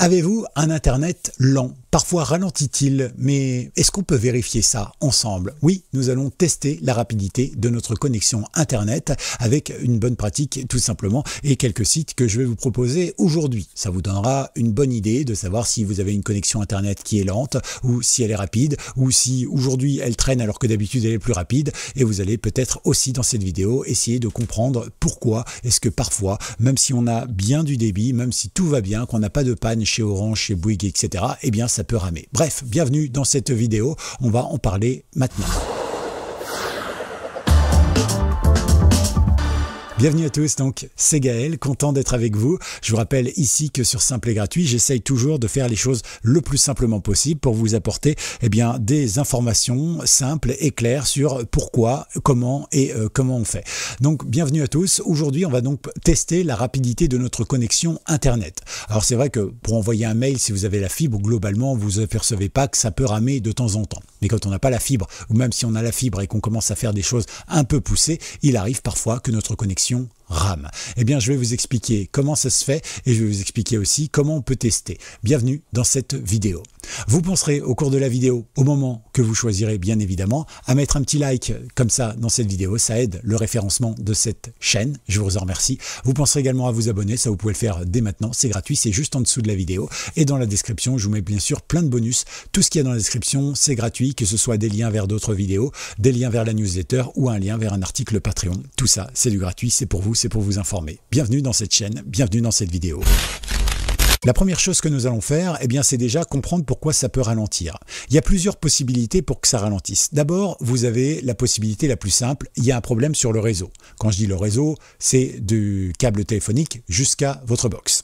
Avez-vous un Internet lent Parfois ralentit-il, mais est-ce qu'on peut vérifier ça ensemble Oui, nous allons tester la rapidité de notre connexion Internet avec une bonne pratique tout simplement et quelques sites que je vais vous proposer aujourd'hui. Ça vous donnera une bonne idée de savoir si vous avez une connexion Internet qui est lente ou si elle est rapide ou si aujourd'hui elle traîne alors que d'habitude elle est plus rapide et vous allez peut-être aussi dans cette vidéo essayer de comprendre pourquoi est-ce que parfois, même si on a bien du débit, même si tout va bien, qu'on n'a pas de panne chez Orange, chez Bouygues, etc., eh bien peut ramer. Bref, bienvenue dans cette vidéo, on va en parler maintenant. Bienvenue à tous, donc c'est Gaël, content d'être avec vous. Je vous rappelle ici que sur Simple et Gratuit, j'essaye toujours de faire les choses le plus simplement possible pour vous apporter eh bien, des informations simples et claires sur pourquoi, comment et euh, comment on fait. Donc bienvenue à tous, aujourd'hui on va donc tester la rapidité de notre connexion Internet. Alors c'est vrai que pour envoyer un mail, si vous avez la fibre, globalement vous ne percevez pas que ça peut ramer de temps en temps. Mais quand on n'a pas la fibre, ou même si on a la fibre et qu'on commence à faire des choses un peu poussées, il arrive parfois que notre connexion passion RAM. Eh bien, je vais vous expliquer comment ça se fait et je vais vous expliquer aussi comment on peut tester. Bienvenue dans cette vidéo. Vous penserez au cours de la vidéo, au moment que vous choisirez bien évidemment, à mettre un petit like comme ça dans cette vidéo. Ça aide le référencement de cette chaîne. Je vous en remercie. Vous penserez également à vous abonner. Ça, vous pouvez le faire dès maintenant. C'est gratuit. C'est juste en dessous de la vidéo. Et dans la description, je vous mets bien sûr plein de bonus. Tout ce qu'il y a dans la description, c'est gratuit, que ce soit des liens vers d'autres vidéos, des liens vers la newsletter ou un lien vers un article Patreon. Tout ça, c'est du gratuit. C'est pour vous c'est pour vous informer. Bienvenue dans cette chaîne, bienvenue dans cette vidéo. La première chose que nous allons faire, eh bien, c'est déjà comprendre pourquoi ça peut ralentir. Il y a plusieurs possibilités pour que ça ralentisse. D'abord, vous avez la possibilité la plus simple, il y a un problème sur le réseau. Quand je dis le réseau, c'est du câble téléphonique jusqu'à votre box.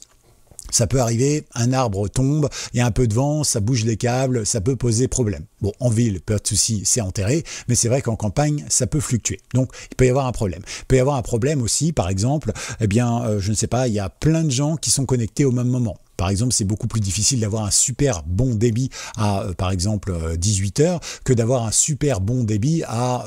Ça peut arriver, un arbre tombe, il y a un peu de vent, ça bouge les câbles, ça peut poser problème. Bon, en ville, pas de soucis, c'est enterré, mais c'est vrai qu'en campagne, ça peut fluctuer. Donc, il peut y avoir un problème. Il peut y avoir un problème aussi, par exemple, eh bien, euh, je ne sais pas, il y a plein de gens qui sont connectés au même moment. Par exemple, c'est beaucoup plus difficile d'avoir un super bon débit à, euh, par exemple, 18h euh, que d'avoir un super bon débit à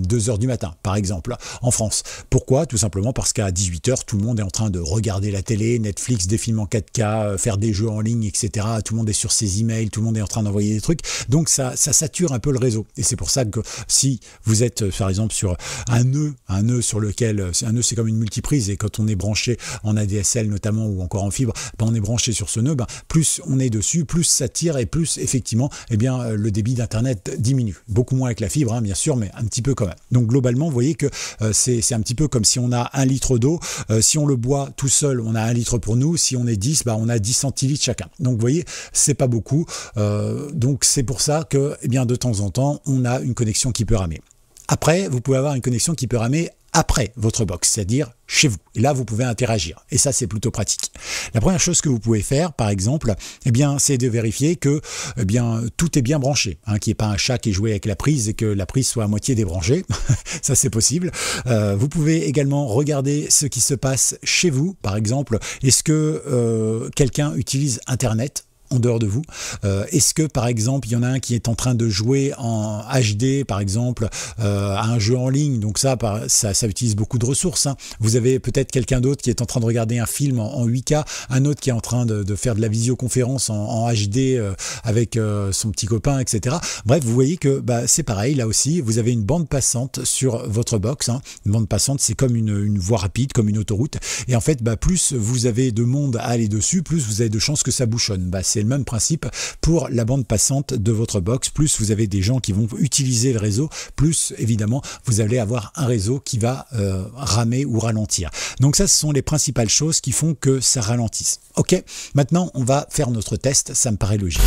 2h euh, du matin, par exemple, en France. Pourquoi Tout simplement parce qu'à 18h, tout le monde est en train de regarder la télé, Netflix, des films en 4K, faire des jeux en ligne, etc. Tout le monde est sur ses emails, tout le monde est en train d'envoyer des trucs. Donc, ça, sature un peu le réseau. Et c'est pour ça que si vous êtes, par exemple, sur un nœud, un nœud sur lequel, un nœud c'est comme une multiprise, et quand on est branché en ADSL notamment ou encore en fibre, ben, on est branché sur ce nœud, ben, plus on est dessus, plus ça tire et plus effectivement eh bien, euh, le débit d'Internet diminue. Beaucoup moins avec la fibre, hein, bien sûr, mais un petit peu quand même. Donc globalement, vous voyez que euh, c'est un petit peu comme si on a un litre d'eau. Euh, si on le boit tout seul, on a un litre pour nous. Si on est 10, bah, ben, on a 10 centilitres chacun. Donc vous voyez, c'est pas beaucoup. donc c'est pour ça que eh bien, de temps en temps, on a une connexion qui peut ramer. Après, vous pouvez avoir une connexion qui peut ramer après votre box, c'est-à-dire chez vous. Et là, vous pouvez interagir. Et ça, c'est plutôt pratique. La première chose que vous pouvez faire, par exemple, eh bien, c'est de vérifier que eh bien, tout est bien branché, hein, qu'il n'y ait pas un chat qui est avec la prise et que la prise soit à moitié débranchée. ça, c'est possible. Euh, vous pouvez également regarder ce qui se passe chez vous. Par exemple, est-ce que euh, quelqu'un utilise Internet en dehors de vous. Euh, est-ce que par exemple il y en a un qui est en train de jouer en HD par exemple euh, à un jeu en ligne, donc ça, ça, ça utilise beaucoup de ressources. Hein. Vous avez peut-être quelqu'un d'autre qui est en train de regarder un film en, 8K, un autre qui est en train de, faire de la visioconférence en, HD euh, avec son petit copain, etc. Bref, vous voyez que bah, c'est pareil là aussi, vous avez une bande passante sur votre box. Hein. Une bande passante c'est comme une, voie rapide, comme une autoroute. Et en fait, bah, plus vous avez de monde à aller dessus, plus vous avez de chances que ça bouchonne. Bah, c'est le même principe pour la bande passante de votre box. Plus vous avez des gens qui vont utiliser le réseau, plus évidemment vous allez avoir un réseau qui va euh, ramer ou ralentir. Donc ça, ce sont les principales choses qui font que ça ralentisse. Ok, maintenant on va faire notre test, ça me paraît logique.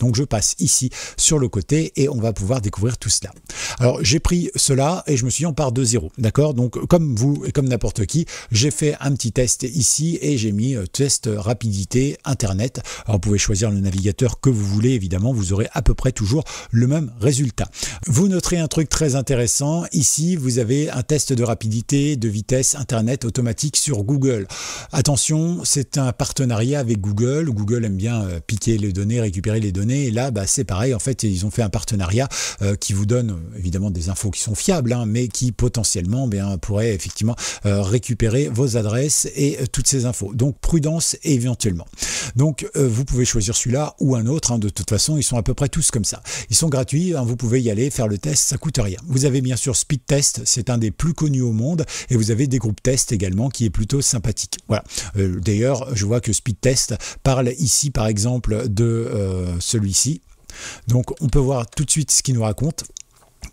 Donc je passe ici sur le côté et on va pouvoir découvrir tout cela. Alors j'ai pris cela et je me suis dit on part de zéro, d'accord Donc comme vous et comme n'importe qui, j'ai fait un petit test ici et j'ai mis euh, test rapidité internet. Alors vous pouvez choisir le navigateur que vous voulez évidemment, vous aurez à peu près toujours le même résultat. Vous noterez un truc très intéressant, ici vous avez un test de rapidité, de vitesse internet automatique sur Google. Attention, c'est un partenariat avec Google, Google aime bien euh, piquer les données, récupérer les données là, bah, c'est pareil. En fait, ils ont fait un partenariat euh, qui vous donne évidemment des infos qui sont fiables, hein, mais qui potentiellement bien, pourrait effectivement euh, récupérer vos adresses et euh, toutes ces infos. Donc, prudence éventuellement. Donc, vous pouvez choisir celui-là ou un autre. Hein. de toute façon, ils sont à peu près tous comme ça. Ils sont gratuits. Hein. vous pouvez y aller, faire le test. Ça coûte rien. Vous avez bien sûr Speed Test. C'est un des plus connus au monde. Et vous avez des groupes test également qui est plutôt sympathique. Voilà. D'ailleurs, je vois que Speed Test parle ici, par exemple, de ce celui-ci. Donc on peut voir tout de suite ce qu'il nous raconte.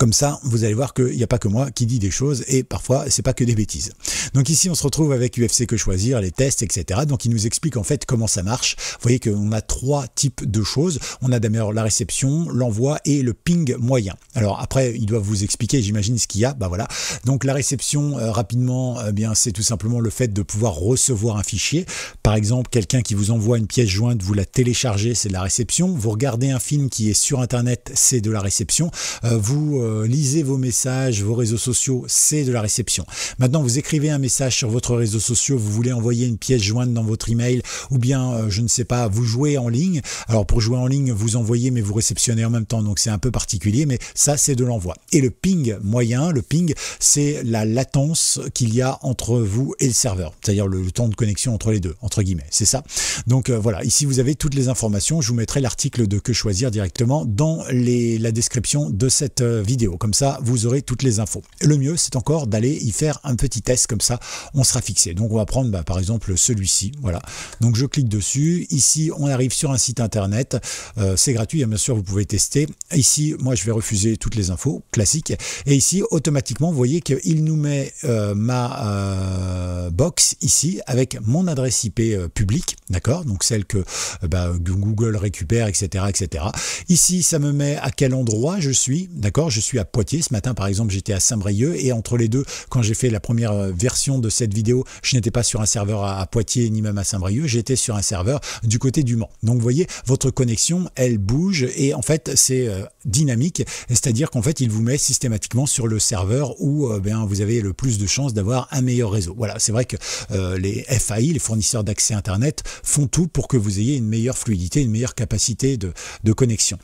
Comme ça, vous allez voir qu'il n'y a pas que moi qui dit des choses et parfois, c'est pas que des bêtises. Donc ici, on se retrouve avec UFC que choisir, les tests, etc. Donc il nous explique en fait comment ça marche. Vous voyez qu'on a trois types de choses. On a d'abord la réception, l'envoi et le ping moyen. Alors après, il doit vous expliquer, j'imagine, ce qu'il y a. Bah voilà. Donc la réception, euh, rapidement, euh, eh bien c'est tout simplement le fait de pouvoir recevoir un fichier. Par exemple, quelqu'un qui vous envoie une pièce jointe, vous la téléchargez, c'est de la réception. Vous regardez un film qui est sur Internet, c'est de la réception. Euh, vous euh, lisez vos messages, vos réseaux sociaux, c'est de la réception. Maintenant, vous écrivez un message sur votre réseau social, vous voulez envoyer une pièce jointe dans votre email, ou bien, euh, je ne sais pas, vous jouez en ligne. Alors pour jouer en ligne, vous envoyez mais vous réceptionnez en même temps, donc c'est un peu particulier, mais ça c'est de l'envoi. Et le ping moyen, le ping, c'est la latence qu'il y a entre vous et le serveur, c'est-à-dire le, temps de connexion entre les deux, entre guillemets, c'est ça. Donc euh, voilà, ici vous avez toutes les informations, je vous mettrai l'article de que choisir directement dans les, la description de cette vidéo. Comme ça, vous aurez toutes les infos. Le mieux, c'est encore d'aller y faire un petit test. Comme ça, on sera fixé. Donc, on va prendre bah, par exemple celui-ci. Voilà. Donc, je clique dessus. Ici, on arrive sur un site internet. Euh, c'est gratuit, hein, bien sûr, vous pouvez tester. Ici, moi, je vais refuser toutes les infos classiques. Et ici, automatiquement, vous voyez qu'il nous met euh, ma euh, box ici avec mon adresse IP publique. D'accord Donc, celle que bah, Google récupère, etc., etc. Ici, ça me met à quel endroit je suis. D'accord Je suis à Poitiers. Ce matin, par exemple, j'étais à Saint-Brieuc. Et entre les deux, quand j'ai fait la première euh, version de cette vidéo, je n'étais pas sur un serveur à, Poitiers ni même à Saint-Brieuc. J'étais sur un serveur du côté du Mans. Donc, vous voyez, votre connexion, elle bouge. Et en fait, c'est euh, dynamique. C'est-à-dire qu'en fait, il vous met systématiquement sur le serveur où euh, bien vous avez le plus de chances d'avoir un meilleur réseau. Voilà, c'est vrai que les FAI, les fournisseurs d'accès Internet, font tout pour que vous ayez une meilleure fluidité, une meilleure capacité de connexion.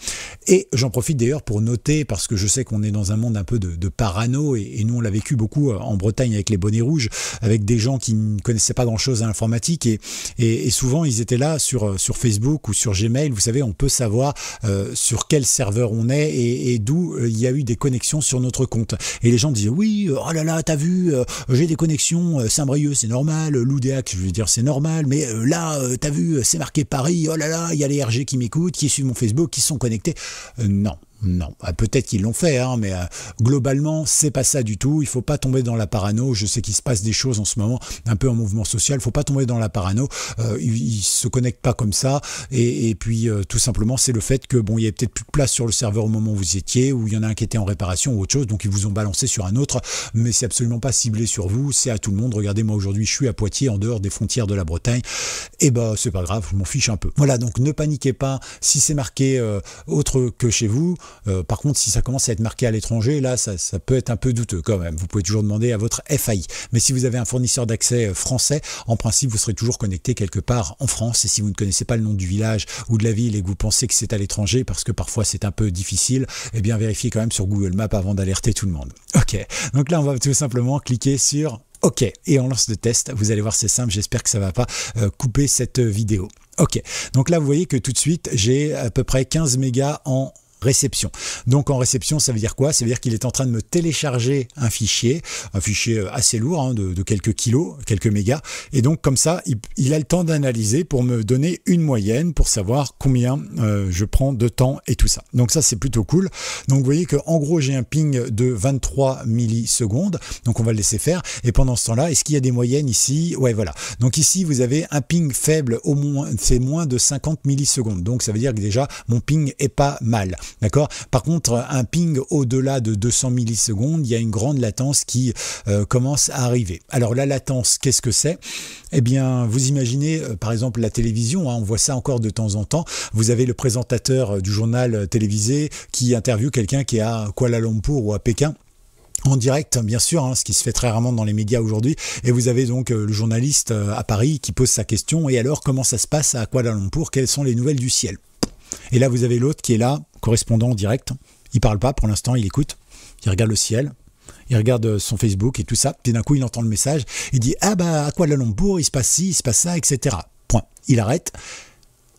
Et j'en profite d'ailleurs pour noter, parce que je sais qu'on on est dans un monde un peu de, parano, et, nous on l'a vécu beaucoup euh, en Bretagne avec les bonnets rouges, avec des gens qui ne connaissaient pas grand-chose à l'informatique, et, et, souvent ils étaient là euh, sur, Facebook ou sur Gmail, vous savez, on peut savoir euh, sur quel serveur on est, et, d'où il y a eu des connexions sur notre compte. Et les gens disaient, oui, oh là là, t'as vu, j'ai des connexions, Saint-Brieuc c'est normal, Loudéac, je veux dire c'est normal, mais là, t'as vu, c'est marqué Paris, oh là là, il y a les RG qui m'écoutent, qui suivent mon Facebook, qui sont connectés. non, non, ah, peut-être qu'ils l'ont fait, hein, mais euh, globalement, c'est pas ça du tout. Il faut pas tomber dans la parano. Je sais qu'il se passe des choses en ce moment, un peu en mouvement social. Il faut pas tomber dans la parano. Euh, ils, se connectent pas comme ça. Et, puis, euh, tout simplement, c'est le fait que bon, il y avait peut-être plus de place sur le serveur au moment où vous étiez, ou il y en a un qui était en réparation ou autre chose, donc ils vous ont balancé sur un autre. Mais c'est absolument pas ciblé sur vous. C'est à tout le monde. Regardez, moi aujourd'hui, je suis à Poitiers, en dehors des frontières de la Bretagne. Et eh bah, ben, c'est pas grave, je m'en fiche un peu. Voilà, donc ne paniquez pas si c'est marqué autre que chez vous. Euh, par contre, si ça commence à être marqué à l'étranger, là, ça, peut être un peu douteux quand même. Vous pouvez toujours demander à votre FAI. Mais si vous avez un fournisseur d'accès euh, français, en principe, vous serez toujours connecté quelque part en France. Et si vous ne connaissez pas le nom du village ou de la ville et que vous pensez que c'est à l'étranger, parce que parfois c'est un peu difficile, eh bien, vérifiez quand même sur Google Maps avant d'alerter tout le monde. OK. Donc là, on va tout simplement cliquer sur OK. Et on lance le test. Vous allez voir, c'est simple. J'espère que ça ne va pas euh, couper cette vidéo. OK. Donc là, vous voyez que tout de suite, j'ai à peu près 15 mégas en réception. Donc en réception, ça veut dire quoi Ça veut dire qu'il est en train de me télécharger un fichier, un fichier euh, assez lourd, hein, de, quelques kilos, quelques mégas. Et donc comme ça, il, a le temps d'analyser pour me donner une moyenne, pour savoir combien euh, je prends de temps et tout ça. Donc ça, c'est plutôt cool. Donc vous voyez que en gros, j'ai un ping de 23 millisecondes. Donc on va le laisser faire. Et pendant ce temps-là, est-ce qu'il y a des moyennes ici Ouais, voilà. Donc ici, vous avez un ping faible, au moins, c'est moins de 50 millisecondes. Donc ça veut dire que déjà, mon ping est pas mal. D'accord Par contre, un ping au-delà de 200 millisecondes, il y a une grande latence qui euh, commence à arriver. Alors la latence, qu'est-ce que c'est Eh bien, vous imaginez euh, par exemple la télévision, hein, on voit ça encore de temps en temps. Vous avez le présentateur euh, du journal télévisé qui interviewe quelqu'un qui est à Kuala Lumpur ou à Pékin en direct, bien sûr, hein, ce qui se fait très rarement dans les médias aujourd'hui. Et vous avez donc le journaliste à Paris qui pose sa question. Et alors, comment ça se passe à Kuala Lumpur Quelles sont les nouvelles du ciel Et là, vous avez l'autre qui est là, correspondant direct. Il parle pas pour l'instant, il écoute, il regarde le ciel, il regarde son Facebook et tout ça. Puis d'un coup, il entend le message, il dit Ah bah, à quoi pour il se passe ci, il se passe ça, etc. Point. Il arrête.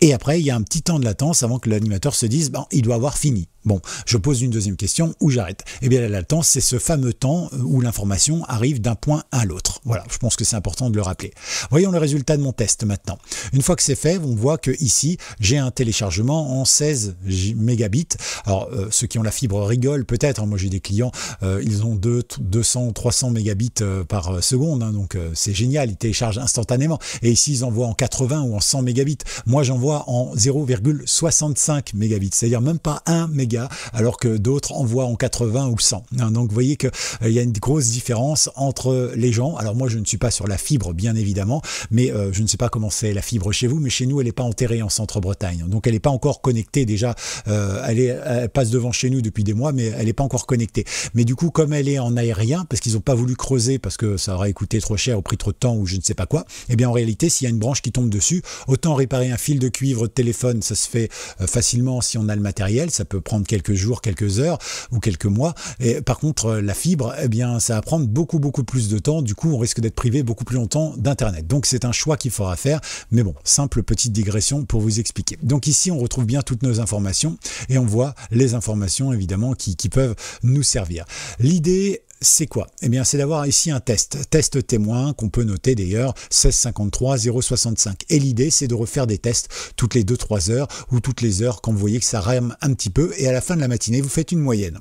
Et après, il y a un petit temps de latence avant que l'animateur se dise bon, il doit avoir fini. Bon, je pose une deuxième question ou j'arrête. Eh bien, la latence, c'est ce fameux temps où l'information arrive d'un point à l'autre. Voilà, je pense que c'est important de le rappeler. Voyons le résultat de mon test maintenant. Une fois que c'est fait, on voit que ici, j'ai un téléchargement en 16 mégabits. Alors, euh, ceux qui ont la fibre rigolent peut-être. Hein, moi, j'ai des clients, euh, ils ont 2, 200, 300 mégabits euh, par seconde. Hein, donc, c'est génial. Ils téléchargent instantanément. Et ici, ils envoient en 80 ou en 100 mégabits. Moi, j'envoie en 0,65 mégabits. C'est-à-dire même pas 1 méga, alors que d'autres envoient en 80 ou 100. Hein, donc, vous voyez qu'il y a une grosse différence entre les gens. Alors, moi, je ne suis pas sur la fibre, bien évidemment, mais euh, je ne sais pas comment c'est la fibre chez vous, mais chez nous, elle n'est pas enterrée en Centre-Bretagne. Donc, elle n'est pas encore connectée déjà. Euh, elle, passe devant chez nous depuis des mois, mais elle n'est pas encore connectée. Mais du coup, comme elle est en aérien, parce qu'ils n'ont pas voulu creuser, parce que ça aurait coûté trop cher, au prix trop de temps, ou je ne sais pas quoi, eh bien, en réalité, s'il y a une branche qui tombe dessus, autant réparer un fil de cuivre de téléphone, ça se fait euh, facilement si on a le matériel, ça peut prendre quelques jours, quelques heures ou quelques mois. Et par contre, la fibre, eh bien, ça va prendre beaucoup, beaucoup plus de temps. Du coup, risque d'être privé beaucoup plus longtemps d'Internet. Donc c'est un choix qu'il faudra faire, mais bon, simple petite digression pour vous expliquer. Donc ici, on retrouve bien toutes nos informations et on voit les informations évidemment qui, peuvent nous servir. L'idée c'est quoi Eh bien, c'est d'avoir ici un test, test témoin qu'on peut noter d'ailleurs 1653 065. Et l'idée, c'est de refaire des tests toutes les 2-3 heures ou toutes les heures quand vous voyez que ça rame un petit peu. Et à la fin de la matinée, vous faites une moyenne.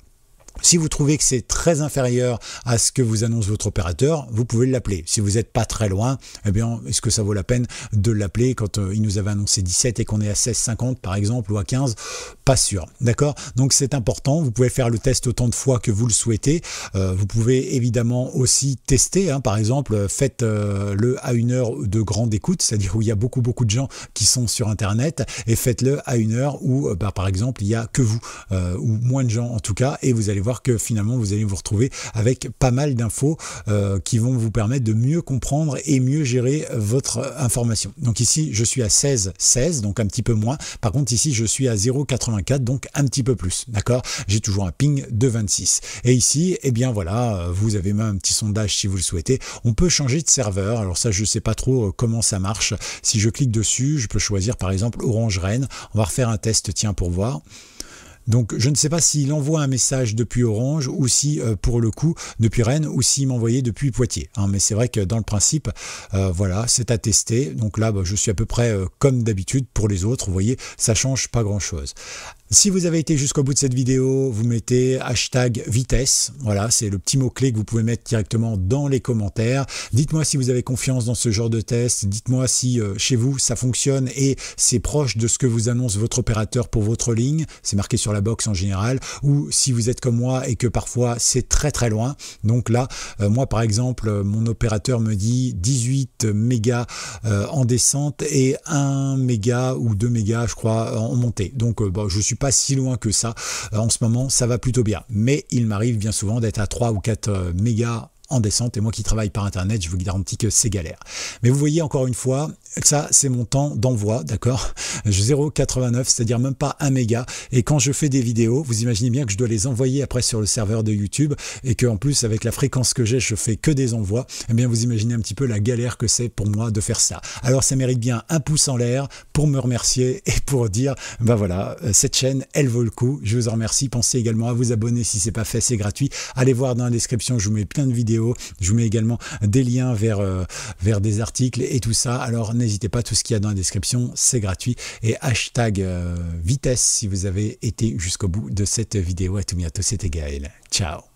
Si vous trouvez que c'est très inférieur à ce que vous annonce votre opérateur, vous pouvez l'appeler. Si vous n'êtes pas très loin, eh bien, est-ce que ça vaut la peine de l'appeler quand euh, il nous avait annoncé 17 et qu'on est à 16,50 par exemple ou à 15 Pas sûr. D'accord Donc c'est important. Vous pouvez faire le test autant de fois que vous le souhaitez. Euh, vous pouvez évidemment aussi tester. Hein. par exemple, faites euh, le à une heure de grande écoute, c'est-à-dire où il y a beaucoup beaucoup de gens qui sont sur Internet, et faites-le à une heure où, bah, par exemple, il n'y a que vous ou moins de gens en tout cas, et vous allez que finalement vous allez vous retrouver avec pas mal d'infos euh, qui vont vous permettre de mieux comprendre et mieux gérer votre euh, information. Donc ici je suis à 16 16 donc un petit peu moins. Par contre ici je suis à 0,84 donc un petit peu plus. D'accord J'ai toujours un ping de 26. Et ici et eh bien voilà euh, vous avez même un petit sondage si vous le souhaitez. On peut changer de serveur. Alors ça je sais pas trop comment ça marche. Si je clique dessus je peux choisir par exemple Orange Rennes. On va refaire un test tiens pour voir. Donc je ne sais pas s'il envoie un message depuis Orange ou si euh, pour le coup depuis Rennes ou s'il m'envoyait depuis Poitiers. Hein. mais c'est vrai que dans le principe, euh, voilà, c'est à tester. Donc là, bah, je suis à peu près euh, comme d'habitude pour les autres. Vous voyez, ça change pas grand-chose. Si vous avez été jusqu'au bout de cette vidéo, vous mettez hashtag vitesse. Voilà, c'est le petit mot-clé que vous pouvez mettre directement dans les commentaires. Dites-moi si vous avez confiance dans ce genre de test. Dites-moi si euh, chez vous ça fonctionne et c'est proche de ce que vous annonce votre opérateur pour votre ligne. C'est marqué sur la box en général. Ou si vous êtes comme moi et que parfois c'est très très loin. Donc là, euh, moi par exemple, euh, mon opérateur me dit 18 mégas en descente et 1 méga ou 2 mégas, je crois, en montée. Donc bah, je suis pas si loin que ça. Euh, en ce moment, ça va plutôt bien. Mais il m'arrive bien souvent d'être à 3 ou 4 euh, mégas en descente et moi qui travaille par internet je vous garantis que c'est galère mais vous voyez encore une fois ça c'est mon temps d'envoi, d'accord 0,89, c'est-à-dire même pas un méga. Et quand je fais des vidéos, vous imaginez bien que je dois les envoyer après sur le serveur de YouTube et que en plus avec la fréquence que j'ai, je fais que des envois. Eh bien, vous imaginez un petit peu la galère que c'est pour moi de faire ça. Alors, ça mérite bien un pouce en l'air pour me remercier et pour dire, ben voilà, euh, cette chaîne, elle vaut le coup. Je vous en remercie. Pensez également à vous abonner si c'est pas fait, c'est gratuit. Allez voir dans la description, je vous mets plein de vidéos. Je vous mets également des liens vers, euh, vers des articles et tout ça. Alors, n'hésitez pas, tout ce qu'il y a dans la description, c'est gratuit. Et hashtag euh, vitesse si vous avez été jusqu'au bout de cette vidéo. À tout bientôt, c'était Gaël. Ciao